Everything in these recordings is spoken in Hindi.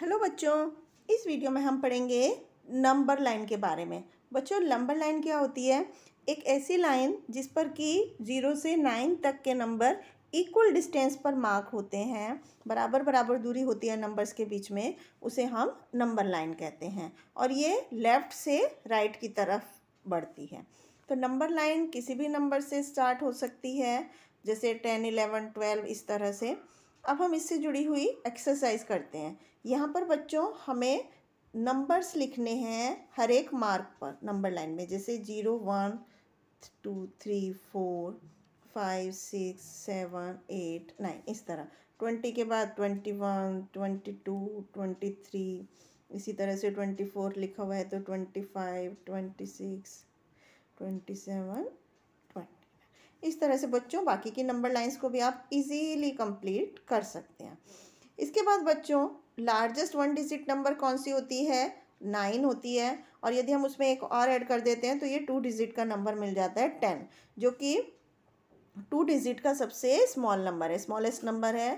हेलो बच्चों इस वीडियो में हम पढ़ेंगे नंबर लाइन के बारे में बच्चों नंबर लाइन क्या होती है एक ऐसी लाइन जिस पर कि जीरो से नाइन तक के नंबर इक्वल डिस्टेंस पर मार्क होते हैं बराबर बराबर दूरी होती है नंबर्स के बीच में उसे हम नंबर लाइन कहते हैं और ये लेफ़्ट से राइट की तरफ बढ़ती है तो नंबर लाइन किसी भी नंबर से स्टार्ट हो सकती है जैसे टेन इलेवन ट्वेल्व इस तरह से अब हम इससे जुड़ी हुई एक्सरसाइज करते हैं यहाँ पर बच्चों हमें नंबर्स लिखने हैं हर एक मार्क पर नंबर लाइन में जैसे zero one two three four five six seven eight nine इस तरह ट्वेंटी के बाद twenty one twenty two twenty three इसी तरह से ट्वेंटी फोर लिखा हुआ है तो twenty five twenty six twenty seven twenty इस तरह से बच्चों बाकी की नंबर लाइंस को भी आप इजीली कंप्लीट कर सकते हैं इसके बाद बच्चों लार्जेस्ट वन डिजिट नंबर कौन सी होती है नाइन होती है और यदि हम उसमें एक और ऐड कर देते हैं तो ये टू डिजिट का नंबर मिल जाता है टेन जो कि टू डिजिट का सबसे स्मॉल नंबर है स्मॉलेस्ट नंबर है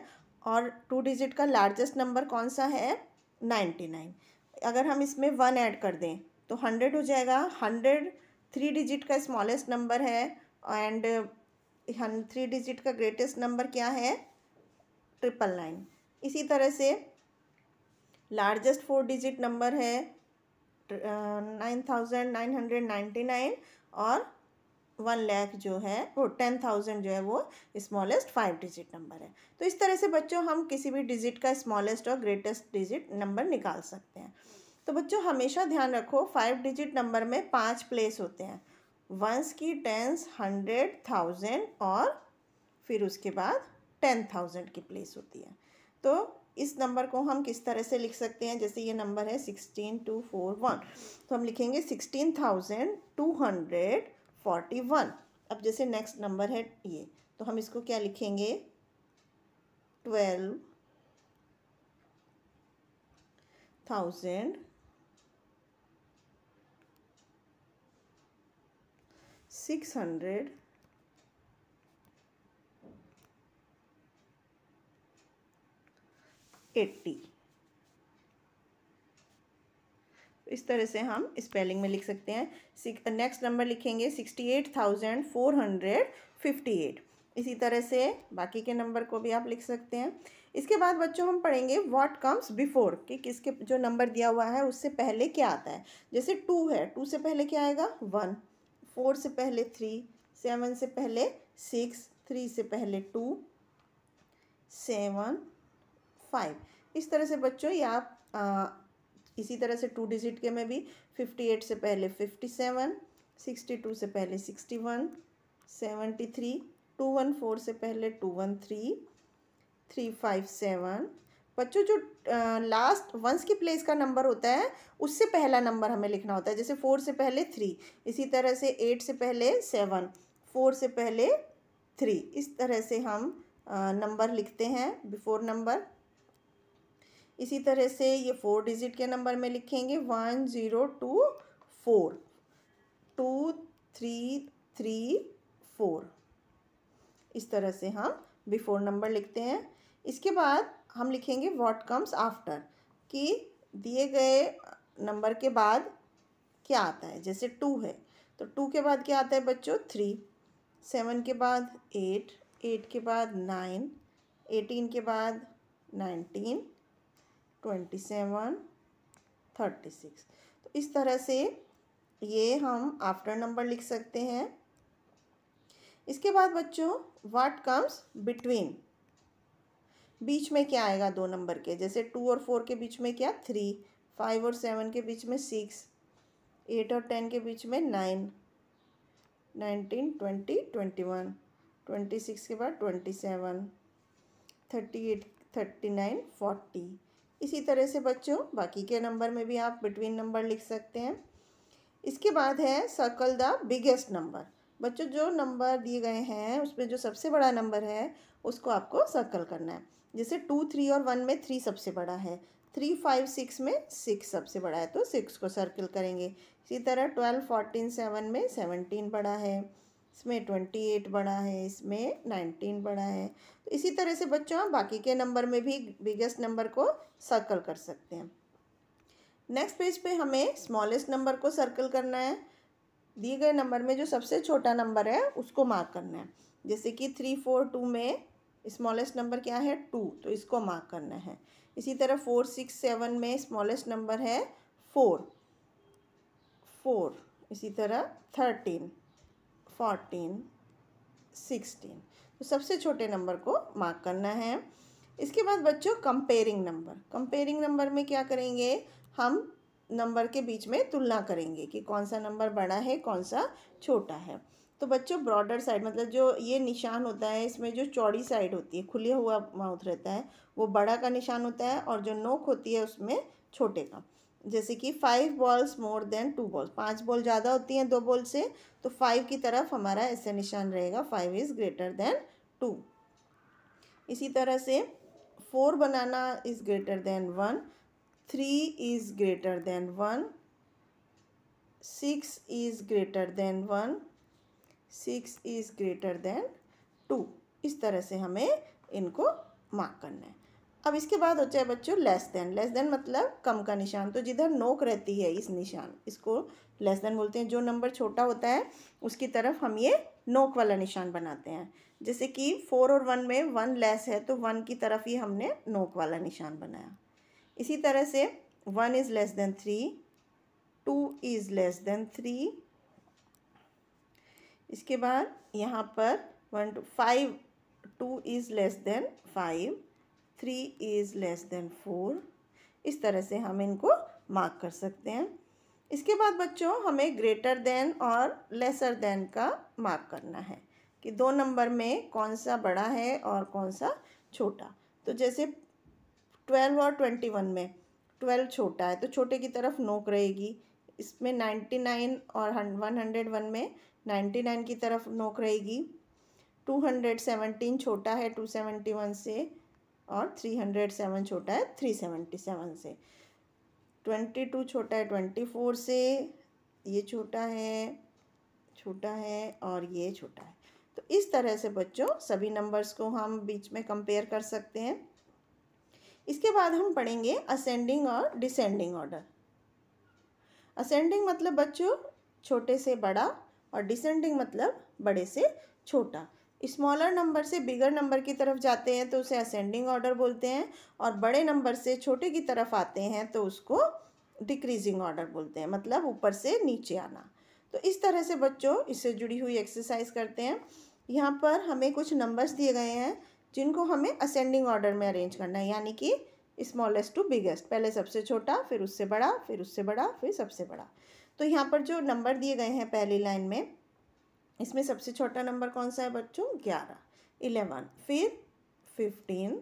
और टू डिजिट का लार्जेस्ट नंबर कौन सा है नाइन्टी नाइन अगर हम इसमें वन ऐड कर दें तो हंड्रेड हो जाएगा हंड्रेड थ्री डिजिट का स्मॉलेस्ट नंबर है एंड थ्री डिजिट का ग्रेटेस्ट नंबर क्या है ट्रिपल नाइन इसी तरह से लार्जेस्ट फोर डिजिट नंबर है nine thousand nine hundred ninety nine और वन लैख जो है वो टेन थाउजेंड जो है वो स्मॉलेस्ट फाइव डिजिट नंबर है तो इस तरह से बच्चों हम किसी भी डिजिट का स्मॉलेस्ट और ग्रेटेस्ट डिजिट नंबर निकाल सकते हैं तो बच्चों हमेशा ध्यान रखो फाइव डिजिट नंबर में पाँच प्लेस होते हैं वंस की टेंस हंड्रेड थाउजेंड और फिर उसके बाद टेन थाउजेंड की प्लेस होती है तो इस नंबर को हम किस तरह से लिख सकते हैं जैसे ये नंबर है सिक्सटीन टू फोर वन तो हम लिखेंगे sixteen thousand two hundred forty one अब जैसे नेक्स्ट नंबर है ये तो हम इसको क्या लिखेंगे twelve thousand six hundred eighty तो इस तरह से हम स्पेलिंग में लिख सकते हैं नेक्स्ट नंबर लिखेंगे sixty eight thousand four hundred fifty eight इसी तरह से बाकी के नंबर को भी आप लिख सकते हैं इसके बाद बच्चों हम पढ़ेंगे व्हाट कम्स बिफोर कि किसके जो नंबर दिया हुआ है उससे पहले क्या आता है जैसे टू है टू से पहले क्या आएगा वन फोर से पहले थ्री सेवन से पहले सिक्स थ्री से पहले टू सेवन फाइव इस तरह से बच्चों या आप इसी तरह से टू डिजिट के में भी फिफ्टी एट से पहले फिफ्टी सेवन सिक्सटी टू से पहले sixty one seventy three two one four से पहले two one three three five seven बच्चों जो लास्ट वंस की प्लेस का नंबर होता है उससे पहला नंबर हमें लिखना होता है जैसे फोर से पहले थ्री इसी तरह से एट से पहले सेवन फोर से पहले थ्री इस तरह से हम नंबर लिखते हैं बिफोर नंबर इसी तरह से ये फोर डिजिट के नंबर में लिखेंगे one zero two four two three three four इस तरह से हम बिफोर नंबर लिखते हैं इसके बाद हम लिखेंगे व्हाट कम्स आफ्टर कि दिए गए नंबर के बाद क्या आता है जैसे टू है तो टू के बाद क्या आता है बच्चों थ्री सेवन के बाद एट एट के बाद नाइन एटीन के बाद nineteen twenty seven thirty six तो इस तरह से ये हम आफ्टर नंबर लिख सकते हैं इसके बाद बच्चों वाट कम्स बिटवीन बीच में क्या आएगा दो नंबर के जैसे टू और फोर के बीच में क्या थ्री फाइव और सेवन के बीच में सिक्स एट और टेन के बीच में nine nineteen twenty twenty one twenty six के बाद twenty seven thirty eight thirty nine forty इसी तरह से बच्चों बाकी के नंबर में भी आप बिटवीन नंबर लिख सकते हैं इसके बाद है सर्कल द बिगेस्ट नंबर बच्चों जो नंबर दिए गए हैं उसमें जो सबसे बड़ा नंबर है उसको आपको सर्कल करना है जैसे टू थ्री और वन में थ्री सबसे बड़ा है थ्री फाइव सिक्स में सिक्स सबसे बड़ा है तो सिक्स को सर्कल करेंगे इसी तरह ट्वेल्व फोर्टीन सेवन में सेवनटीन बड़ा है इसमें ट्वेंटी एट बड़ा है इसमें नाइनटीन बड़ा है तो इसी तरह से बच्चों बाकी के नंबर में भी बिगेस्ट नंबर को सर्कल कर सकते हैं नेक्स्ट पेज पे हमें स्मॉलेस्ट नंबर को सर्कल करना है दिए गए नंबर में जो सबसे छोटा नंबर है उसको मार्क करना है जैसे कि थ्री फोर टू में स्मॉलेस्ट नंबर क्या है टू तो इसको मार्क करना है इसी तरह फोर सिक्स सेवन में स्मॉलेस्ट नंबर है फोर फोर इसी तरह थर्टीन फोर्टीन सिक्सटीन तो सबसे छोटे नंबर को मार्क करना है इसके बाद बच्चों कंपेयरिंग नंबर कंपेयरिंग नंबर में क्या करेंगे हम नंबर के बीच में तुलना करेंगे कि कौन सा नंबर बड़ा है कौन सा छोटा है तो बच्चों ब्रॉडर साइड मतलब जो ये निशान होता है इसमें जो चौड़ी साइड होती है खुले हुआ माउथ रहता है वो बड़ा का निशान होता है और जो नोक होती है उसमें छोटे का जैसे कि five balls more than two balls पांच बॉल ज़्यादा होती हैं दो बॉल से तो फाइव की तरफ हमारा ऐसे निशान रहेगा five is greater than two इसी तरह से फोर बनाना is greater than one three is greater than one six is greater than one six is greater than two इस तरह से हमें इनको मार्क करना है अब इसके बाद होता है बच्चों लेस देन लेस देन मतलब कम का निशान तो जिधर नोक रहती है इस निशान इसको लेस देन बोलते हैं जो नंबर छोटा होता है उसकी तरफ हम ये नोक वाला निशान बनाते हैं जैसे कि फोर और वन में वन लेस है तो वन की तरफ ही हमने नोक वाला निशान बनाया इसी तरह से one is less than three two is less than three इसके बाद यहाँ पर one two five two is less than five three is less than four इस तरह से हम इनको मार्क कर सकते हैं इसके बाद बच्चों हमें ग्रेटर देन और लेसर देन का मार्क करना है कि दो नंबर में कौन सा बड़ा है और कौन सा छोटा तो जैसे ट्वेल्व और ट्वेंटी वन में ट्वेल्व छोटा है तो छोटे की तरफ नोक रहेगी इसमें नाइन्टी नाइन और वन हंड्रेड वन में नाइन्टी नाइन की तरफ नोक रहेगी टू हंड्रेड सेवनटीन छोटा है टू सेवेंटी वन से और थ्री हंड्रेड सेवन छोटा है थ्री सेवेंटी सेवन से ट्वेंटी टू छोटा है ट्वेंटी फोर से ये छोटा है छोटा है और ये छोटा है तो इस तरह से बच्चों सभी नंबर्स को हम बीच में कंपेयर कर सकते हैं इसके बाद हम पढ़ेंगे असेंडिंग और डिसेंडिंग ऑर्डर असेंडिंग मतलब बच्चों छोटे से बड़ा और डिसेंडिंग मतलब बड़े से छोटा स्मॉलर नंबर से बिगर नंबर की तरफ जाते हैं तो उसे असेंडिंग ऑर्डर बोलते हैं और बड़े नंबर से छोटे की तरफ आते हैं तो उसको डिक्रीजिंग ऑर्डर बोलते हैं मतलब ऊपर से नीचे आना तो इस तरह से बच्चों इससे जुड़ी हुई एक्सरसाइज करते हैं यहाँ पर हमें कुछ नंबर्स दिए गए हैं जिनको हमें असेंडिंग ऑर्डर में अरेंज करना है यानी कि स्मॉलेस्ट टू बिगेस्ट पहले सबसे छोटा फिर उससे बड़ा फिर उससे बड़ा फिर सबसे बड़ा तो यहाँ पर जो नंबर दिए गए हैं पहली लाइन में इसमें सबसे छोटा नंबर कौन सा है बच्चों ग्यारह इलेवन फिर फिफ्टीन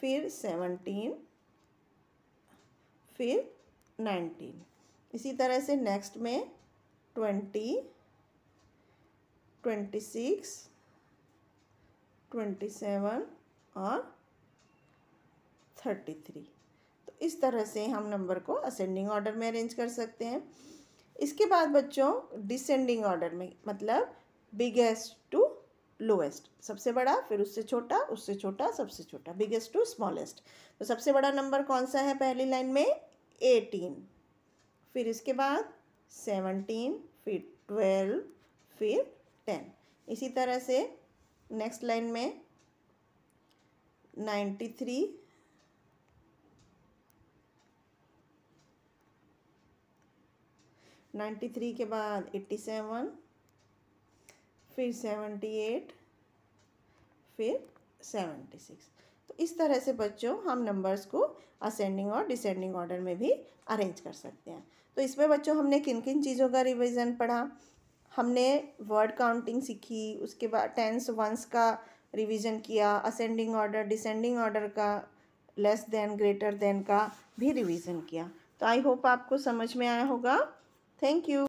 फिर सेवनटीन फिर नाइनटीन इसी तरह से नेक्स्ट में twenty twenty six twenty seven और थर्टी थ्री तो इस तरह से हम नंबर को असेंडिंग ऑर्डर में अरेंज कर सकते हैं इसके बाद बच्चों डिसेंडिंग ऑर्डर में मतलब बिगेस्ट टू लोएस्ट सबसे बड़ा फिर उससे छोटा उससे छोटा सबसे छोटा बिगेस्ट टू स्मॉलेस्ट तो सबसे बड़ा नंबर कौन सा है पहली लाइन में एटीन फिर इसके बाद सेवनटीन फिर ट्वेल्व फिर टेन इसी तरह से नेक्स्ट लाइन में नाइन्टी थ्री नाइन्टी थ्री के बाद एट्टी सेवन फिर सेवेंटी एट फिर सेवेंटी सिक्स तो इस तरह से बच्चों हम नंबर्स को असेंडिंग और डिसेंडिंग ऑर्डर में भी अरेंज कर सकते हैं तो इसमें बच्चों हमने किन किन चीज़ों का रिवीजन पढ़ा हमने वर्ड काउंटिंग सीखी उसके बाद टेंस वंस का रिवीजन किया असेंडिंग ऑर्डर डिसेंडिंग ऑर्डर का लेस देन ग्रेटर देन का भी रिवीजन किया तो आई होप आपको समझ में आया होगा Thank you.